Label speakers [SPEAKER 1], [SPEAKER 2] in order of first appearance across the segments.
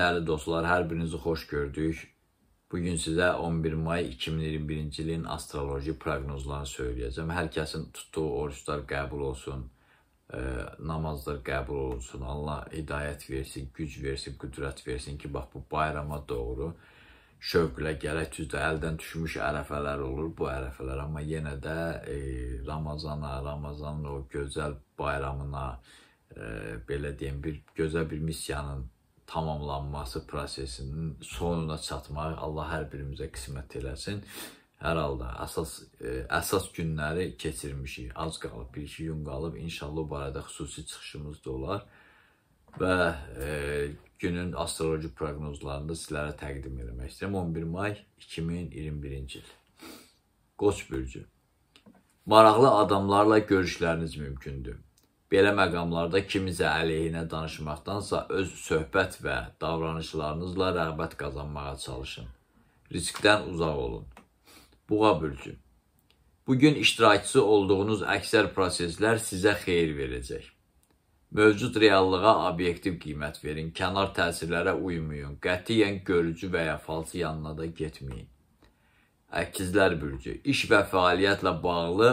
[SPEAKER 1] Dəyərli dostlar, hər birinizi xoş gördük. Bugün sizə 11 may 2021-ci ilin astroloji proqnozlarını söyləyəcəm. Hər kəsin tutduğu oruçlar qəbul olsun, e, namazlar qəbul olsun, Allah hidayət versin, güc versin, qüdrət versin ki, bax bu bayrama doğru şövqlə gələk düzdür, əldən düşmüş ərəfələr olur bu ərəfələr, amma yenə də e, Ramazana, Ramazanın o gözəl bayramına, e, belə deyim, bir gözəl bir missiyanın tamamlanması prosesinin sonuna çatmaq Allah hər birimizə qismət eləsin. Hər halda əsas ə, e, əsas günləri keçirmişik. Az qalıb, 1-2 gün qalıb. İnşallah bu barədə xüsusi çıxışımız da olar və ə, e, günün astroloji proqnozlarını da sizlərə təqdim etmək istəyirəm. 11 may 2021-ci il. Qoç bürcü. Maraqlı adamlarla görüşləriniz mümkündür. Belə məqamlarda kiminsə əleyhinə danışmaqdansa öz söhbət və davranışlarınızla rəğbət qazanmağa çalışın. Riskdən uzaq olun. Buğa bülkün. Bugün iştirakçısı olduğunuz əksər proseslər sizə xeyir verəcək. Mövcud reallığa obyektiv qiymət verin, kənar təsirlərə uymayın, qətiyyən görücü və ya falsı yanına da getməyin. Əkizlər bürcü, iş və fəaliyyətlə bağlı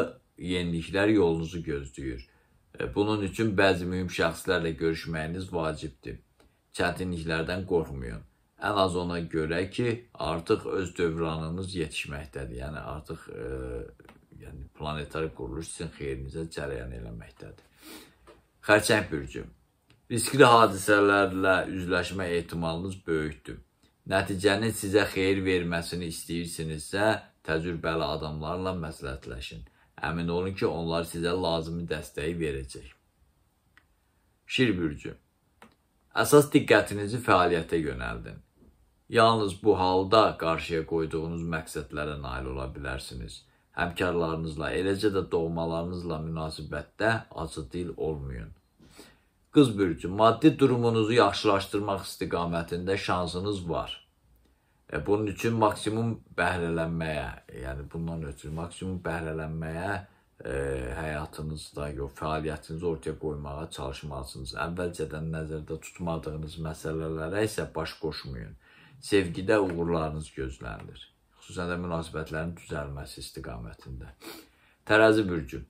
[SPEAKER 1] yeniliklər yolunuzu gözləyir. E, bunun üçün bəzi mühüm şəxslərlə görüşməyiniz vacibdir. Çətinliklərdən qorxmayın. Ən az ona görə ki, artıq öz dövranınız yetişməkdədir. Yəni artıq e, yəni planetari quruluş sizin xeyrinizə cərəyan eləməkdədir. Xərçəng bürcü. Riskli hadisələrlə üzləşmə ehtimalınız böyükdür. Nəticənin sizə xeyir verməsini istəyirsinizsə, təcrübəli adamlarla məsləhətləşin. Əmin olun ki, onlar sizə lazımi dəstəyi verəcək. Şir bürcü Əsas diqqətinizi fəaliyyətə yönəldin. Yalnız bu halda qarşıya qoyduğunuz məqsədlərə nail ola bilərsiniz. Həmkarlarınızla, eləcə də doğmalarınızla münasibətdə acı dil olmayın. Qız bürcü, maddi durumunuzu yaxşılaşdırmaq istiqamətində şansınız var. E, bunun üçün maksimum bəhrələnməyə, yəni bundan ötürü maksimum bəhrələnməyə e, həyatınızda, yox, fəaliyyətinizi ortaya qoymağa çalışmalısınız. Əvvəlcədən nəzərdə tutmadığınız məsələlərə isə baş qoşmayın. Sevgidə uğurlarınız gözlənilir. Xüsusən də münasibətlərin düzəlməsi istiqamətində. Tərəzi bürcü.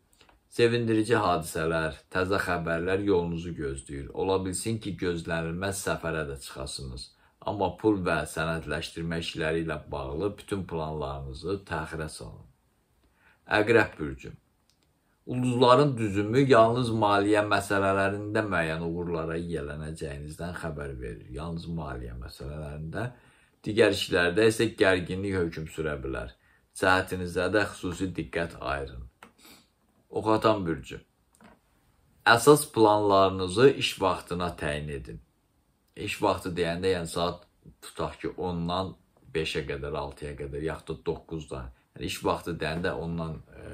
[SPEAKER 1] Sevindirici hadisələr, təzə xəbərlər yolunuzu gözləyir. Ola bilsin ki, gözlənilməz səfərə də çıxasınız. Amma pul və sənədləşdirmə işləri ilə bağlı bütün planlarınızı təxirə salın. Əqrəb bürcü Ulduzların düzümü yalnız maliyyə məsələlərində müəyyən uğurlara yiyələnəcəyinizdən xəbər verir. Yalnız maliyyə məsələlərində, digər işlərdə isə gərginlik hökm sürə bilər. Cəhətinizə də xüsusi diqqət ayırın. Oxatan bürcü Əsas planlarınızı iş vaxtına təyin edin iş vaxtı deyəndə, yəni saat tutaq ki, 10-dan 5-ə qədər, 6-ya qədər, yaxud da 9-dan. Yəni iş vaxtı deyəndə ondan e,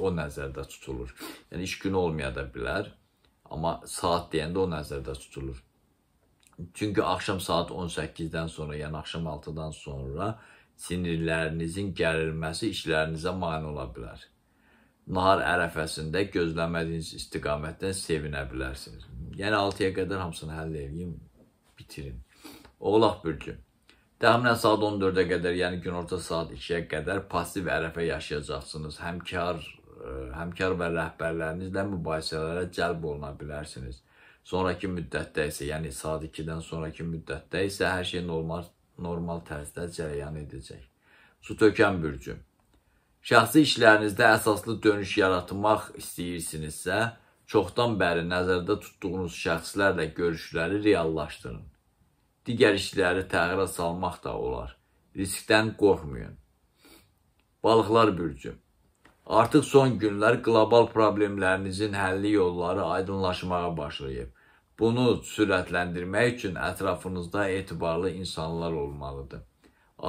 [SPEAKER 1] o nəzərdə tutulur. Yəni iş günü olmaya da bilər, amma saat deyəndə o nəzərdə tutulur. Çünki axşam saat 18-dən sonra, yəni axşam 6-dan sonra sinirlərinizin gərilməsi işlərinizə mane ola bilər. Nahar ərəfəsində gözləmədiyiniz istiqamətdən sevinə bilərsiniz. Yəni 6-ya qədər hamısını həll edeyim, bitirin. Oğlaq bürcü. Təxminən saat 14-ə qədər, yəni günorta saat 2-yə qədər pasiv ərəfə yaşayacaqsınız. Həmkar, e, həmkar və rəhbərlərinizlə mübahisələrə cəlb oluna bilərsiniz. Sonrakı müddətdə isə, yəni saat 2-dən sonrakı müddətdə isə hər şey normal, normal tərzdə cərəyan edəcək. Su tökən bürcü. Şəxsi işlərinizdə əsaslı dönüş yaratmaq istəyirsinizsə, çoxdan bəri nəzərdə tutduğunuz şəxslərlə görüşləri reallaşdırın digər işləri təğirə salmaq da olar. Riskdən qorxmayın. Balıqlar bürcü. Artıq son günlər qlobal problemlərinizin həlli yolları aydınlaşmağa başlayıb. Bunu sürətləndirmək üçün ətrafınızda etibarlı insanlar olmalıdır.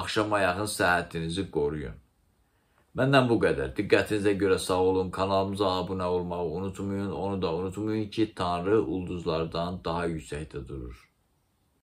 [SPEAKER 1] Axşama yaxın səhhətinizi qoruyun. Məndən bu qədər. Diqqətinizə görə sağ olun. Kanalımıza abunə olmağı unutmayın. Onu da unutmayın ki, Tanrı ulduzlardan daha yüksəkdə durur.